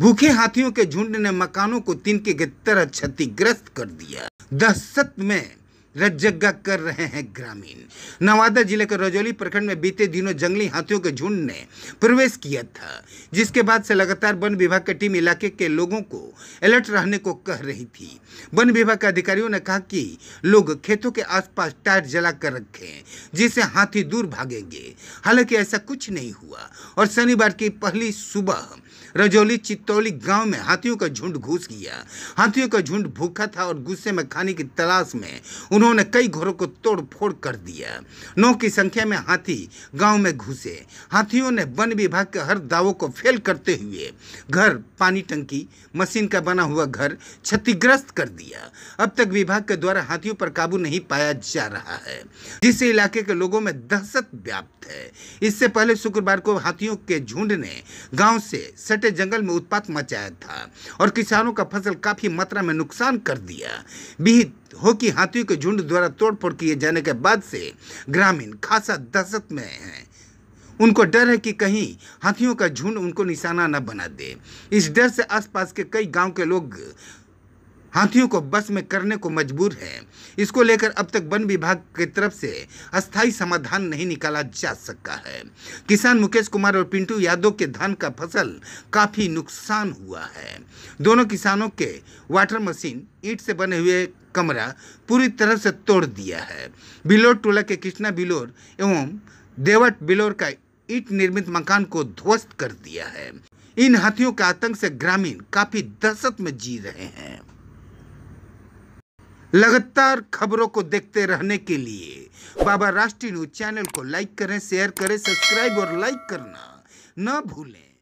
भूखे हाथियों के झुंड ने मकानों को तिनके की तरह क्षतिग्रस्त कर दिया दहशत में रज्जगा कर रहे हैं ग्रामीण नवादा जिले के रजौली प्रखंड में बीते दिनों जंगली हाथियों के झुंड ने प्रवेश किया था जिसके बाद से लगातार वन विभाग की टीम इलाके के लोगों को अलर्ट रहने को कह रही थी वन विभाग के अधिकारियों ने कहा कि लोग खेतों के आसपास टायर जला कर रखें जिससे हाथी दूर भागेंगे हालांकि ऐसा कुछ नहीं हुआ और शनिवार की पहली सुबह रजौली चित्तौली गांव में हाथियों का झुंड घुस गया हाथियों का झुंड भूखा था और गुस्से में खाने की तलाश में उन्होंने उन्होंने कई घरों को तोड़ फोड़ कर दिया नौ की संख्या में हाथी गांव में घुसे हाथियों ने वन विभाग के हर दावों को फेल करते हुए घर पानी टंकी मशीन का बना हुआ घर क्षतिग्रस्त कर दिया अब तक विभाग के द्वारा हाथियों पर काबू नहीं पाया जा रहा है जिस इलाके के लोगों में दहशत व्याप्त है इससे पहले शुक्रवार को हाथियों के झुंड ने गाँव से सटे जंगल में उत्पात मचाया था और किसानों का फसल काफी मात्रा में नुकसान कर दिया विहित हो कि हाथियों के झुंड झुंड द्वारा तोड़फोड़ किए जाने के बाद से ग्रामीण खासा दहशत में हैं उनको डर है कि कहीं हाथियों का झुंड उनको निशाना न बना दे इस डर से आसपास के कई गांव के लोग हाथियों को बस में करने को मजबूर है इसको लेकर अब तक वन विभाग की तरफ से अस्थायी समाधान नहीं निकाला जा सका है किसान मुकेश कुमार और पिंटू यादव के धान का फसल काफ़ी नुकसान हुआ है दोनों किसानों के वाटर मशीन ईट से बने हुए कमरा पूरी तरह से तोड़ दिया है बिलोर टोला के कृष्णा बिलोर एवं देवट बिलोर का ईट निर्मित मकान को ध्वस्त कर दिया है इन हाथियों के आतंक से ग्रामीण काफी दहशत में जी रहे हैं लगातार खबरों को देखते रहने के लिए बाबा राष्ट्रीय न्यूज चैनल को लाइक करें शेयर करें सब्सक्राइब और लाइक करना न भूलें